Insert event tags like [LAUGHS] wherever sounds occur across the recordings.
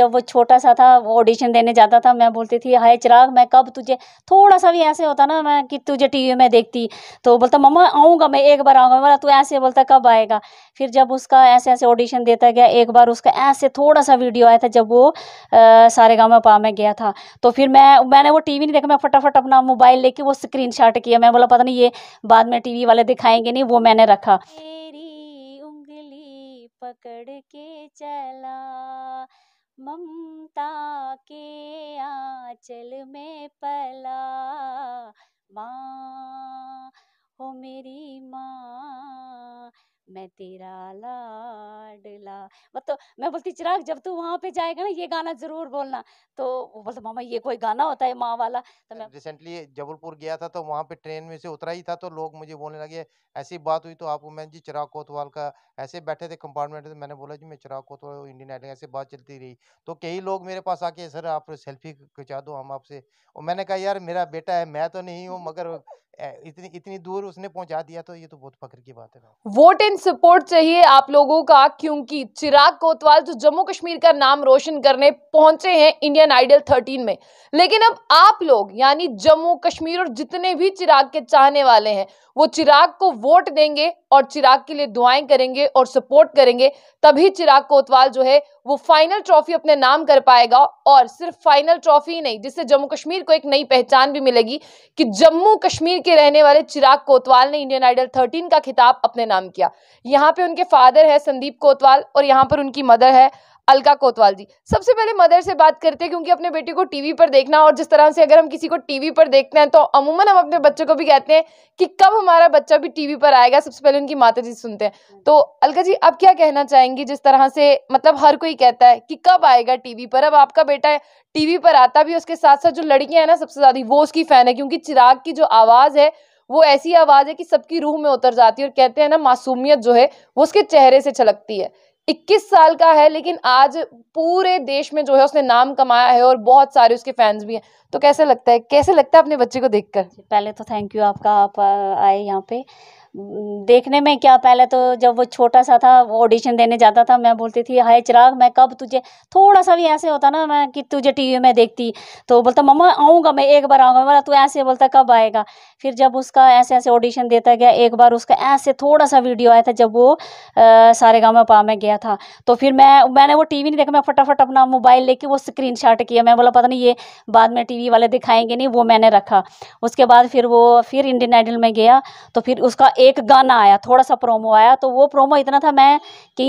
जब वो छोटा सा था ऑडिशन देने जाता था मैं बोलती थी हाय चिराग मैं कब तुझे थोड़ा सा भी ऐसे होता ना मैं कि तुझे टीवी में देखती तो बोलता मम्मा आऊँगा मैं एक बार आऊँगा बोला तू ऐसे बोलता कब आएगा फिर जब उसका ऐसे ऐसे ऑडिशन देता गया एक बार उसका ऐसे थोड़ा सा वीडियो आया था जब वो आ, सारे गाँव में पा में गया था तो फिर मैं मैंने वो टीवी नहीं देखा मैं फटाफट अपना मोबाइल लेके वो स्क्रीन किया मैं बोला पता नहीं ये बाद में टी वाले दिखाएंगे नहीं वो मैंने रखा पकड़ के चला ममता के आंचल में पला माँ हो मेरी माँ मैं तेरा लाडला मतलब मैं बोलती चिराग जब तू वहाँ पे जाएगा ना ये गाना जरूर बोलना तो वो बोलता मामा ये कोई गाना होता है माँ वाला तो मैं रिसेंटली जबलपुर गया था तो वहाँ पे ट्रेन में से उतरा ही था तो लोग मुझे बोलने लगे ऐसी बात हुई तो आपको मैं जी चिराग कोतवाल का ऐसे बैठे थे कंपार्टमेंट में तो मैंने बोला जी मैं चिराग कोतवाल इंडियन आइडल ऐसे बात चलती रही तो कई लोग मेरे पास आके सर आप सेल्फी खिंचा दो हम आपसे और मैंने कहा यार मेरा बेटा है मैं तो नहीं हूँ मगर इतनी इतनी दूर उसने पहुंचा दिया तो ये तो बहुत फख्र की बात है वोट इन सपोर्ट चाहिए आप लोगों का क्योंकि चिराग कोतवाल जो जम्मू कश्मीर का नाम रोशन करने पहुंचे हैं इंडियन आइडल 13 में लेकिन अब आप लोग यानी जम्मू कश्मीर और जितने भी चिराग के चाहने वाले हैं वो चिराग को वोट देंगे और चिराग के लिए दुआएं करेंगे और सपोर्ट करेंगे तभी चिराग कोतवाल जो है वो फाइनल ट्रॉफी अपने नाम कर पाएगा और सिर्फ फाइनल ट्रॉफी ही नहीं जिससे जम्मू कश्मीर को एक नई पहचान भी मिलेगी कि जम्मू कश्मीर के रहने वाले चिराग कोतवाल ने इंडियन आइडल 13 का खिताब अपने नाम किया यहाँ पे उनके फादर है संदीप कोतवाल और यहाँ पर उनकी मदर है अलका कोतवाल जी सबसे पहले मदर से बात करते हैं क्योंकि अपने बेटे को टीवी पर देखना और जिस तरह से अगर हम किसी को टीवी पर देखते हैं तो अमूमन हम अपने बच्चों को भी कहते हैं कि कब हमारा बच्चा भी टीवी पर आएगा सबसे पहले उनकी माता जी सुनते हैं हम्म। तो अलका जी आप क्या कहना चाहेंगी जिस तरह से मतलब हर कोई कहता है कि कब आएगा टीवी पर अब आपका बेटा टीवी पर आता भी उसके साथ साथ जो लड़कियां हैं ना सबसे ज्यादा वो उसकी फैन है क्योंकि चिराग की जो आवाज है वो ऐसी आवाज है कि सबकी रूह में उतर जाती है और कहते हैं ना मासूमियत जो है वो उसके चेहरे से छलकती है 21 साल का है लेकिन आज पूरे देश में जो है उसने नाम कमाया है और बहुत सारे उसके फैंस भी हैं तो कैसे लगता है कैसे लगता है अपने बच्चे को देखकर पहले तो थैंक यू आपका आप आए यहाँ पे देखने में क्या पहले तो जब वो छोटा सा था ऑडिशन देने जाता था मैं बोलती थी हाय चिराग मैं कब तुझे थोड़ा सा भी ऐसे होता ना मैं कि तुझे टीवी में देखती तो बोलता मम्मा आऊँगा मैं एक बार आऊँगा बोला तू ऐसे बोलता कब आएगा फिर जब उसका ऐसे ऐसे ऑडिशन देता गया एक बार उसका ऐसे थोड़ा सा वीडियो आया था जब वो सारे गाँव में पा में गया था तो फिर मैं मैंने वो वी नहीं देखा मैं फटाफट अपना मोबाइल लेके वो स्क्रीन किया मैं बोला पता नहीं ये बाद में वी वाले दिखाएंगे नहीं वो मैंने रखा उसके बाद फिर वो फिर इंडियन आइडल में गया तो फिर उसका एक गाना आया थोड़ा सा प्रोमो आया तो वो प्रोमो इतना था मैं कि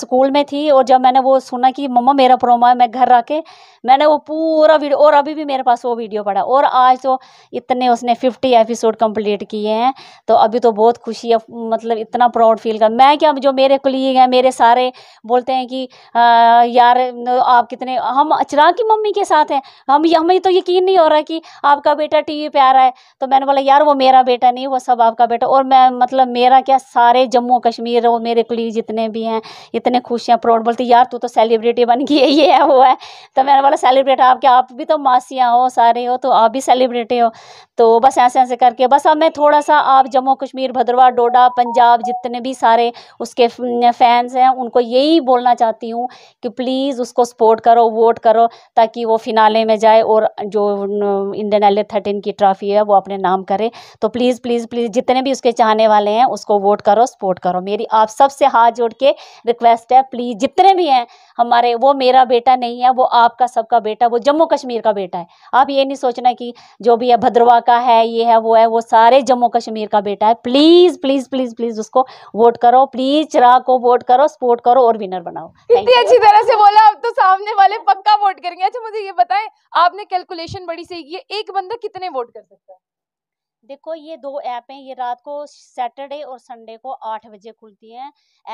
स्कूल में थी और जब मैंने वो सुना कि मम्मा मेरा प्रोमो है मैं घर आके मैंने वो पूरा वीडियो और अभी भी मेरे पास वो वीडियो पड़ा और आज तो इतने उसने फिफ्टी एपिसोड कंप्लीट किए हैं तो अभी तो बहुत खुशी है मतलब इतना प्राउड फील कर मैं क्या जो मेरे कुलीग हैं मेरे सारे बोलते हैं कि आ, यार आप कितने हम अचरा की मम्मी के साथ हैं हम हमें तो यकीन नहीं हो रहा कि आपका बेटा वी पे आ रहा है तो मैंने बोला यार वो मेरा बेटा नहीं वो सब आपका बेटा और मैं मैं मतलब मेरा क्या सारे जम्मू कश्मीर और मेरे कुलीग जितने भी हैं इतने खुश हैं प्राउड बोलते यार तू तो सेलिब्रिटी बन गई है ये है वो है तो मैंने बोला सेलिब्रेट आप क्या आप भी तो मासियाँ हो सारे हो तो आप भी सेलिब्रिटी हो तो बस ऐसे ऐसे करके बस अब मैं थोड़ा सा आप जम्मू कश्मीर भद्रवा डोडा पंजाब जितने भी सारे उसके फैंस हैं उनको यही बोलना चाहती हूँ कि प्लीज़ उसको सपोर्ट करो वोट करो ताकि वो फिनाले में जाए और जो इंडियन एल थर्टीन की ट्रॉफी है वो अपने नाम करे तो प्लीज़ प्लीज़ प्लीज़ जितने भी उसके चाह चाहने वाले हैं उसको वोट करो सपोर्ट करो मेरी आप सबसे हाथ जोड़ के रिक्वेस्ट है प्लीज़ जितने भी हैं हमारे वो मेरा बेटा नहीं है वो आपका सबका बेटा वो जम्मू कश्मीर का बेटा है आप ये नहीं सोचना कि जो भी है भद्रवा का है ये है वो है वो सारे जम्मू कश्मीर का बेटा है प्लीज़ प्लीज़ प्लीज़ प्लीज़ उसको वोट करो प्लीज़ चिराग को वोट करो सपोर्ट करो और विनर बनाओ इतनी अच्छी तरह से बोला अब तो सामने वाले पक्का वोट करेंगे अच्छा मुझे ये बताएं आपने कैलकुलेशन बड़ी सही की है एक बंदा कितने वोट कर सकता है देखो ये दो ऐप हैं ये रात को सैटरडे और संडे को आठ बजे खुलती हैं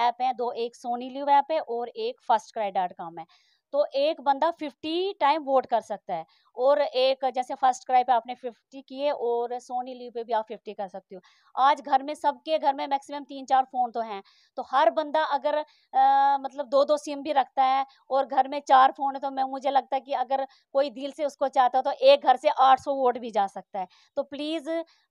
ऐप हैं दो एक सोनी लिव ऐप है और एक फर्स्ट क्राई डॉट कॉम है तो एक बंदा फिफ्टी टाइम वोट कर सकता है और एक जैसे फर्स्ट क्राई पे आपने फिफ्टी किए और सोनी लीव पे भी आप फिफ्टी कर सकते हो आज घर में सबके घर में मैक्सिमम तीन चार फ़ोन तो हैं तो हर बंदा अगर आ, मतलब दो दो सिम भी रखता है और घर में चार फ़ोन है तो मैं मुझे लगता है कि अगर कोई दिल से उसको चाहता तो एक घर से आठ वोट भी जा सकता है तो प्लीज़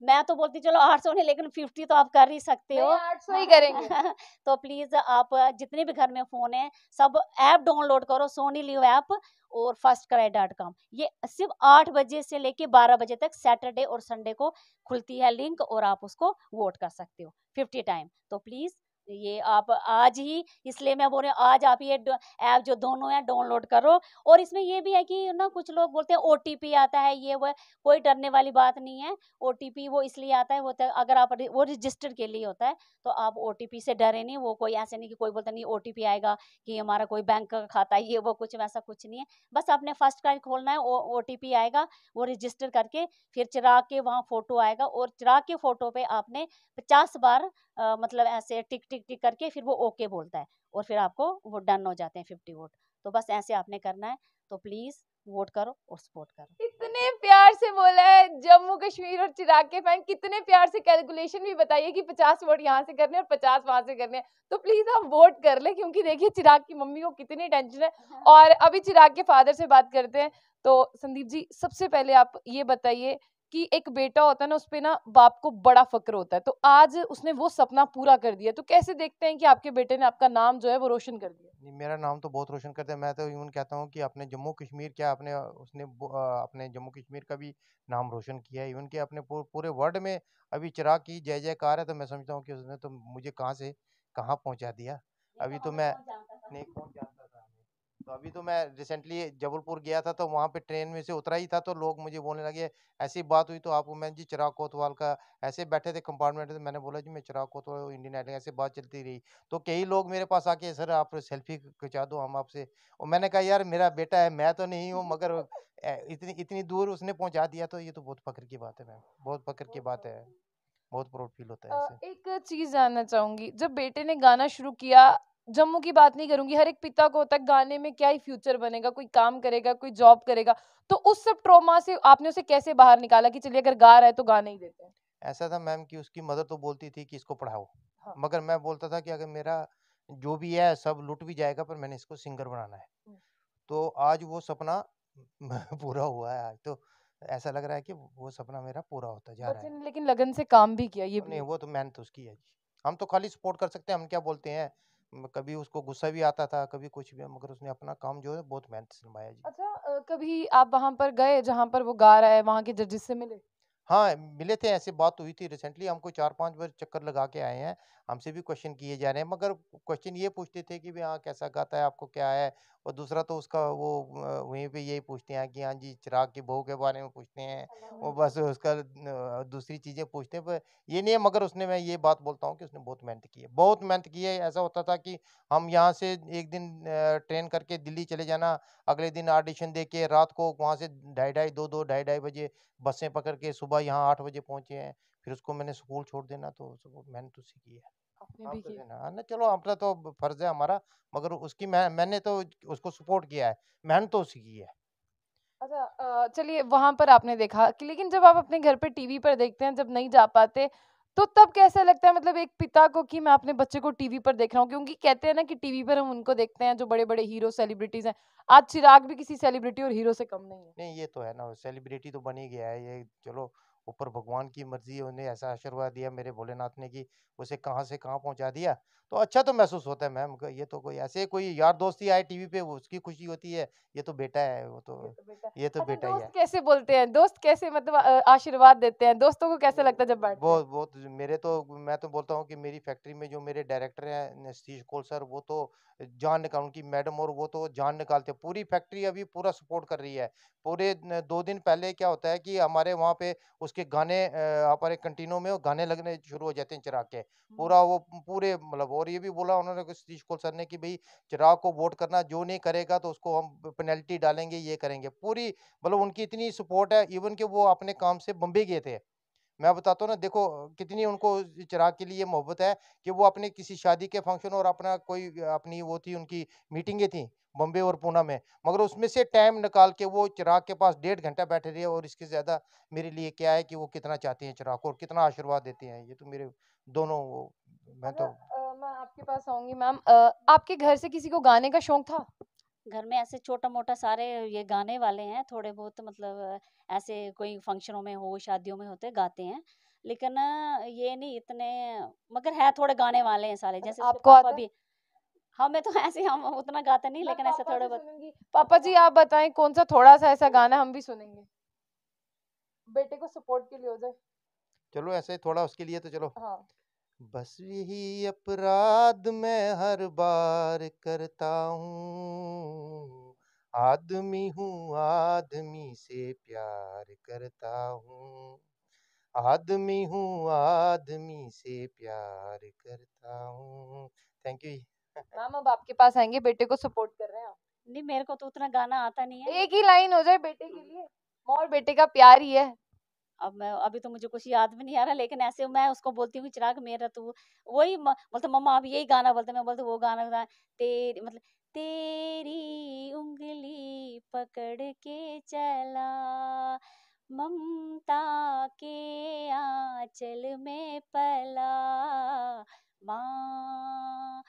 मैं तो बोलती चलो आठ नहीं लेकिन फिफ्टी तो आप कर ही सकते हो आठ ही करेंगे [LAUGHS] तो प्लीज़ आप जितने भी घर में फ़ोन है सब ऐप डाउनलोड करो सोनी लीव ऐप और फर्स्ट क्राई डॉट कॉम ये सिर्फ आठ बजे से लेके बारह बजे तक सैटरडे और संडे को खुलती है लिंक और आप उसको वोट कर सकते हो फिफ्टी टाइम तो प्लीज़ ये आप आज ही इसलिए मैं बोल रही हूँ आज आप ये ऐप जो दोनों हैं डाउनलोड करो और इसमें ये भी है कि ना कुछ लोग बोलते हैं ओ आता है ये वो कोई डरने वाली बात नहीं है ओ वो इसलिए आता है वो तो अगर आप वो रजिस्टर के लिए होता है तो आप ओ से डरे नहीं वो कोई ऐसे नहीं कि कोई बोलता नहीं ओ आएगा कि हमारा कोई बैंक का खाता है ये वो कुछ वैसा कुछ नहीं है बस आपने फर्स्ट कार्ड खोलना है ओ आएगा वो रजिस्टर करके फिर चिराग के वहाँ फोटो आएगा और चिराग के फोटो पर आपने पचास बार आ, मतलब ऐसे टिक टिक टिक करके फिर वो ओके बोलता है और फिर आपको वो डन हो जाते हैं फिफ्टी वोट तो बस ऐसे आपने करना है तो प्लीज़ वोट करो और सपोर्ट करो इतने प्यार से बोला है जम्मू कश्मीर और चिराग के फैन कितने प्यार से कैलकुलेशन भी बताइए कि पचास वोट यहाँ से करने और पचास वहां से करने तो प्लीज आप वोट कर ले क्योंकि देखिए चिराग की मम्मी को कितनी टेंशन है हाँ। और अभी चिराग के फादर से बात करते हैं तो संदीप जी सबसे पहले आप ये बताइए कि एक बेटा होता है ना उस पर ना बाप को बड़ा फक्र होता है तो आज उसने वो सपना पूरा कर दिया तो कैसे देखते हैं कि आपके बेटे ने आपका नाम जो है वो रोशन कर दिया मेरा नाम तो बहुत रोशन कर दिया मैं तो इवन कहता हूँ कि अपने जम्मू कश्मीर क्या अपने उसने अपने जम्मू कश्मीर का भी नाम रोशन किया है इवन के अपने पूरे वर्ल्ड में अभी चिराग की जय जयकार है तो मैं समझता हूँ कि उसने तो मुझे कहाँ से कहाँ पहुँचा दिया अभी तो, तो मैं नहीं कौन जानता था तो अभी तो मैं रिसेंटली जबलपुर गया था तो वहाँ पे ट्रेन में से उतरा ही था तो लोग मुझे बोलने लगे ऐसी बात हुई तो आप मैं जी चिराग कोतवाल का ऐसे बैठे थे कंपार्टमेंट में मैंने बोला जी मैं चिराग कोतवाल इंडियन आइडल ऐसे बात चलती रही तो कई लोग मेरे पास आके सर आप सेल्फी खिंचा दो हम आपसे और मैंने कहा यार मेरा बेटा है मैं तो नहीं हूँ मगर इतनी इतनी दूर उसने पहुँचा दिया तो ये तो बहुत फख्र की बात है मैम बहुत फख्र की बात है बहुत प्राउड फील होता है एक चीज़ जानना चाहूंगी जब बेटे ने गाना शुरू किया जम्मू की बात नहीं करूंगी हर एक पिता को होता है गाने में क्या ही फ्यूचर बनेगा कोई काम करेगा कोई जॉब करेगा तो उस सब ट्रोमा से आपने उसे कैसे बाहर निकाला कि चलिए अगर गा रहा है तो गाने ही देते हैं ऐसा था मैम कि उसकी मदर तो बोलती थी कि इसको पढ़ाओ हाँ। मगर मैं बोलता था कि अगर मेरा जो भी है सब लुट भी जाएगा पर मैंने इसको सिंगर बनाना है हम्म। तो आज वो सपना [LAUGHS] पूरा हुआ है आज तो ऐसा लग रहा है कि वो सपना मेरा पूरा होता जा रहा अच्छा, है लेकिन लगन से काम भी किया ये नहीं वो तो मेहनत तो उसकी है हम तो खाली सपोर्ट कर सकते हैं हम क्या बोलते हैं कभी उसको गुस्सा भी आता था कभी कुछ भी मगर उसने अपना काम जो है बहुत मेहनत से निभाया जी अच्छा कभी आप वहाँ पर गए जहाँ पर वो गा रहा है वहाँ के जजेस से मिले हाँ मिले थे ऐसे बात हुई थी रिसेंटली हमको चार पांच बार चक्कर लगा के आए हैं हमसे भी क्वेश्चन किए जा रहे हैं मगर क्वेश्चन ये पूछते थे कि भाई हाँ कैसा गाता है आपको क्या है और दूसरा तो उसका वो वहीं पे यही पूछते हैं कि हाँ जी चिराग की बहू के बारे में पूछते हैं हाँ। वो बस उसका दूसरी चीज़ें पूछते हैं ये नहीं है मगर उसने मैं ये बात बोलता हूँ कि उसने बहुत मेहनत की है बहुत मेहनत की है ऐसा होता था कि हम यहाँ से एक दिन ट्रेन करके दिल्ली चले जाना अगले दिन ऑडिशन दे के रात को वहाँ से ढाई ढाई दो दो ढाई ढाई बजे बसें पकड़ के सुबह यहाँ आठ बजे पहुँचे हैं फिर उसको मैंने स्कूल छोड़ देना तो मैंने तो सीखी है आपने भी तो किया हाँ, ना चलो अपना तो फर्ज है हमारा मगर उसकी मैं मैंने तो उसको सपोर्ट किया है मेहनत तो उसी की है अच्छा चलिए वहाँ पर आपने देखा कि लेकिन जब आप अपने घर पे टीवी पर देखते हैं जब नहीं जा पाते तो तब कैसा लगता है मतलब एक पिता को कि मैं अपने बच्चे को टीवी पर देख रहा हूँ क्योंकि कहते हैं ना कि टीवी पर हम उनको देखते हैं जो बड़े बड़े हीरो सेलिब्रिटीज हैं आज चिराग भी किसी सेलिब्रिटी और हीरो से कम नहीं है नहीं ये तो है ना सेलिब्रिटी तो बन ही गया है ये चलो ऊपर भगवान की मर्जी उन्हें ऐसा आशीर्वाद दिया मेरे भोलेनाथ ने कि उसे कहाँ से कहाँ पहुँचा दिया तो अच्छा तो महसूस होता है मैम ये तो कोई ऐसे कोई यार दोस्ती आए टीवी पे वो उसकी खुशी होती है ये तो बेटा है वो तो ये तो बेटा तो अच्छा ही है कैसे बोलते हैं दोस्त कैसे मतलब आशीर्वाद देते हैं दोस्तों को कैसे लगता है जब बहुत तो बहुत मेरे तो मैं तो बोलता हूँ कि मेरी फैक्ट्री में जो मेरे डायरेक्टर हैं सतीश कोल सर वो तो जान निकाल उनकी मैडम और वो तो जान निकालते पूरी फैक्ट्री अभी पूरा सपोर्ट कर रही है पूरे दो दिन पहले क्या होता है कि हमारे वहाँ पे उस उसके गाने हमारे कंटिनो एक कंटिन्यू में गाने लगने शुरू हो जाते हैं चिराग के पूरा वो पूरे मतलब और ये भी बोला उन्होंने सतीश कोल सर ने कि भाई चिराग को वोट करना जो नहीं करेगा तो उसको हम पेनल्टी डालेंगे ये करेंगे पूरी मतलब उनकी इतनी सपोर्ट है इवन कि वो अपने काम से बम्बे गए थे मैं बताता हूँ ना देखो कितनी उनको चिराग के लिए मोहब्बत है कि वो अपने किसी शादी के फंक्शन और अपना कोई अपनी वो थी उनकी मीटिंगें थी बॉम्बे और पूना में मगर उसमें से टाइम निकाल के वो चिराग के पास डेढ़ घंटा बैठे रहे और इसके ज़्यादा मेरे लिए क्या है कि वो कितना चाहते हैं चिराग और कितना आशीर्वाद देते हैं ये तो मेरे दोनों वो मैं तो मैं आपके पास आऊँगी मैम आपके घर से किसी को गाने का शौक था घर में ऐसे छोटा मोटा सारे ये गाने वाले हैं थोड़े बहुत मतलब ऐसे कोई फंक्शनों में हो शादियों में होते गाते हैं लेकिन ये नहीं इतने मगर है थोड़े गाने वाले हैं सारे जैसे आपको अभी हाँ मैं तो [LAUGHS] ऐसे हम उतना गाते नहीं लेकिन ऐसा थोड़ा बहुत पापा जी आप बताएं कौन सा थोड़ा सा ऐसा गाना हम भी सुनेंगे बेटे को सपोर्ट के लिए हो जाए चलो ऐसे थोड़ा उसके लिए तो चलो हाँ। बस यही अपराध मैं हर बार करता हूँ आदमी हूँ आदमी से प्यार करता हूँ आदमी हूँ आदमी से प्यार करता हूँ थैंक यू मैम अब आपके पास आएंगे बेटे को सपोर्ट कर रहे हैं आप नहीं मेरे को तो उतना गाना आता नहीं है एक ही लाइन हो जाए बेटे के लिए और बेटे का प्यार ही है अब मैं अभी तो मुझे कुछ याद भी नहीं आ रहा लेकिन ऐसे मैं उसको बोलती हूँ चिराग मेरा तू वही मतलब मम्मा आप यही गाना बोलते मैं बोलते वो गाना तेरी मतलब तेरी उंगली पकड़ के चला ममता के आंचल में पला माँ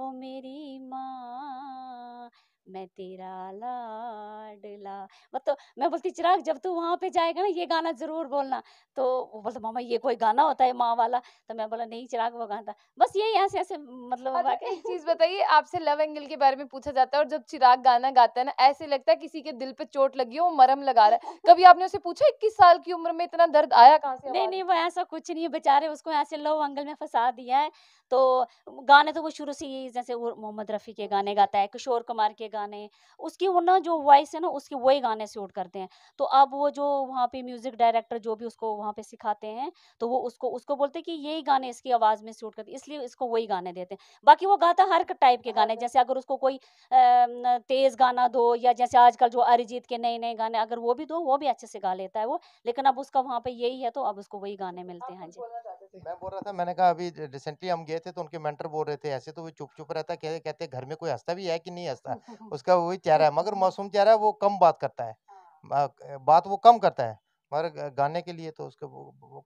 हो मेरी माँ मैं तेरा लाडला मतलब मैं बोलती चिराग जब तू वहाँ पे जाएगा ना ये गाना जरूर बोलना तो वो बोलता मामा ये कोई गाना होता है माँ वाला तो मैं बोला नहीं चिराग वो गाना था बस यही ऐसे ऐसे मतलब एक चीज बताइए आपसे लव एंगल के बारे में पूछा जाता है और जब चिराग गाना गाता है ना ऐसे लगता है किसी के दिल पे चोट लगी हो मरम लगा रहा है कभी आपने उसे पूछा इक्कीस साल की उम्र में इतना दर्द आया कहाँ से नहीं नहीं वो ऐसा कुछ नहीं है बेचारे उसको ऐसे लव एंगल में फंसा दिया है तो गाने तो वो शुरू से ही जैसे मोहम्मद रफ़ी के गाने गाता है किशोर कुमार के गाने गाने उसकी वो ना जो वॉइस है ना उसके वही गाने शूट करते हैं तो अब वो जो वहाँ पे म्यूजिक डायरेक्टर जो भी उसको वहाँ पे सिखाते हैं तो वो उसको उसको बोलते हैं कि यही गाने इसकी आवाज़ में शूट करते इसलिए इसको वही गाने देते हैं बाकी वो गाता हर टाइप के गाने हाँ। जैसे अगर उसको कोई तेज़ गाना दो या जैसे आजकल जो अरिजीत के नए नए गाने अगर वो भी दो वो भी अच्छे से गा लेता है वो लेकिन अब उसका वहाँ पे यही है तो अब उसको वही गाने मिलते हाँ, हैं हाँ जी मैं बोल रहा था मैंने कहा अभी रिसेंटली हम गए थे तो उनके मेंटर बोल रहे थे ऐसे तो वो चुप चुप रहता कहते कहते घर में कोई हंसता भी है कि नहीं हंसता उसका वही चेहरा है मगर मासूम चेहरा है वो कम बात करता है हाँ। बात वो कम करता है मगर गाने के लिए तो उसके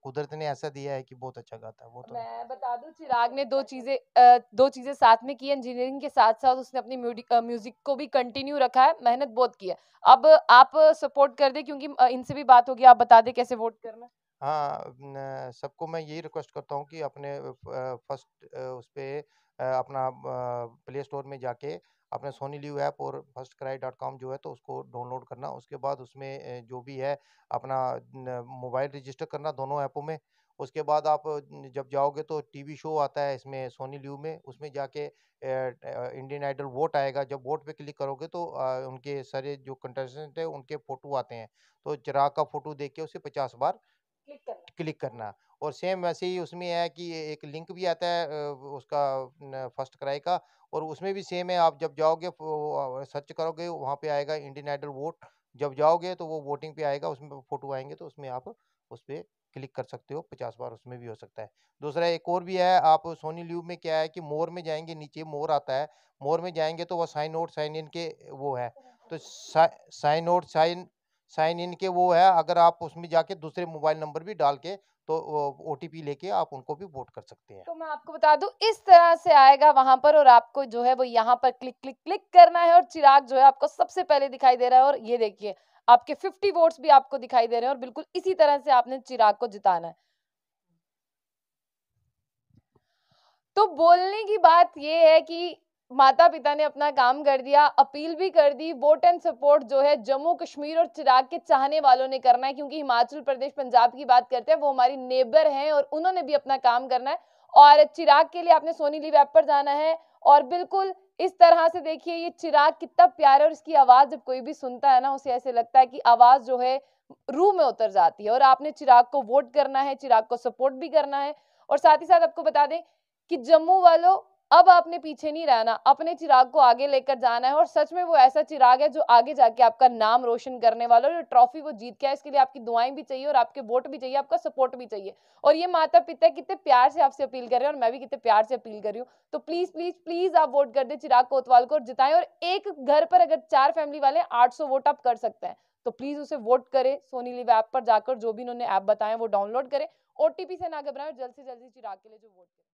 कुदरत ने ऐसा दिया है कि बहुत अच्छा गाता है वो तो मैं बता दूं चिराग ने दो चीज़ें दो चीज़ें साथ में की इंजीनियरिंग के साथ साथ उसने अपनी म्यूजिक को भी कंटिन्यू रखा है मेहनत बहुत की है अब आप सपोर्ट कर दे क्योंकि इनसे भी बात होगी आप बता दे कैसे वोट करना हाँ सबको मैं यही रिक्वेस्ट करता हूँ कि अपने फर्स्ट उस पर अपना प्ले स्टोर में जाके अपने सोनी लिव ऐप और फर्स्ट क्राई डॉट कॉम जो है तो उसको डाउनलोड करना उसके बाद उसमें जो भी है अपना मोबाइल रजिस्टर करना दोनों ऐपों में उसके बाद आप जब जाओगे तो टीवी शो आता है इसमें सोनी लिव में उसमें जाके इंडियन आइडल वोट आएगा जब वोट पे क्लिक करोगे तो उनके सारे जो कंटेस्टेंट हैं उनके फ़ोटो आते हैं तो चिराग का फ़ोटो देख के उसे पचास बार क्लिक करना और सेम वैसे ही उसमें है कि एक लिंक भी आता है उसका फर्स्ट क्राई का और उसमें भी सेम है आप जब जाओगे सर्च करोगे वहाँ पे आएगा इंडियन आइडल वोट जब जाओगे तो वो वोटिंग पे आएगा उसमें फोटो आएंगे तो उसमें आप उस पर क्लिक कर सकते हो पचास बार उसमें भी हो सकता है दूसरा एक और भी है आप सोनी ल्यूब में क्या है कि मोर में जाएंगे नीचे मोर आता है मोर में जाएंगे तो वह साइन आउट साइन इन के वो है अच्छा। तो sign out sign sign in के वो है अगर आप उसमें जाके दूसरे मोबाइल नंबर भी डाल के तो ओ टी लेके आप उनको भी वोट कर सकते हैं तो मैं आपको बता दूं इस तरह से आएगा वहां पर और आपको जो है वो यहाँ पर क्लिक क्लिक क्लिक करना है और चिराग जो है आपको सबसे पहले दिखाई दे रहा है और ये देखिए आपके 50 वोट्स भी आपको दिखाई दे रहे हैं और बिल्कुल इसी तरह से आपने चिराग को जिताना है तो बोलने की बात यह है कि माता पिता ने अपना काम कर दिया अपील भी कर दी वोट एंड सपोर्ट जो है जम्मू कश्मीर और चिराग के चाहने वालों ने करना है क्योंकि हिमाचल प्रदेश पंजाब की बात करते हैं वो हमारी नेबर हैं और उन्होंने भी अपना काम करना है और चिराग के लिए आपने सोनी लीव ऐप पर जाना है और बिल्कुल इस तरह से देखिए ये चिराग कितना प्यारा और इसकी आवाज़ जब कोई भी सुनता है ना उसे ऐसे लगता है कि आवाज़ जो है रूह में उतर जाती है और आपने चिराग को वोट करना है चिराग को सपोर्ट भी करना है और साथ ही साथ आपको बता दें कि जम्मू वालों अब आपने पीछे नहीं रहना अपने चिराग को आगे लेकर जाना है और सच में वो ऐसा चिराग है जो आगे जाके आपका नाम रोशन करने वाला और ट्रॉफी वो जीत के इसके लिए आपकी दुआएं भी चाहिए और आपके वोट भी चाहिए आपका सपोर्ट भी चाहिए और ये माता पिता कितने प्यार से आपसे अपील कर रहे हैं और मैं भी कितने प्यार से अपील कर रही हूँ तो प्लीज प्लीज प्लीज आप वोट कर दे चिराग कोतवाल को और जिताएं और एक घर पर अगर चार फैमिली वाले आठ वोट आप कर सकते हैं तो प्लीज उसे वोट करें सोनी लिव ऐप पर जाकर जो भी उन्होंने ऐप बताया वो डाउनलोड करें ओटीपी से ना घबराएं और जल्द से जल्दी चिराग के लिए जो वोट करें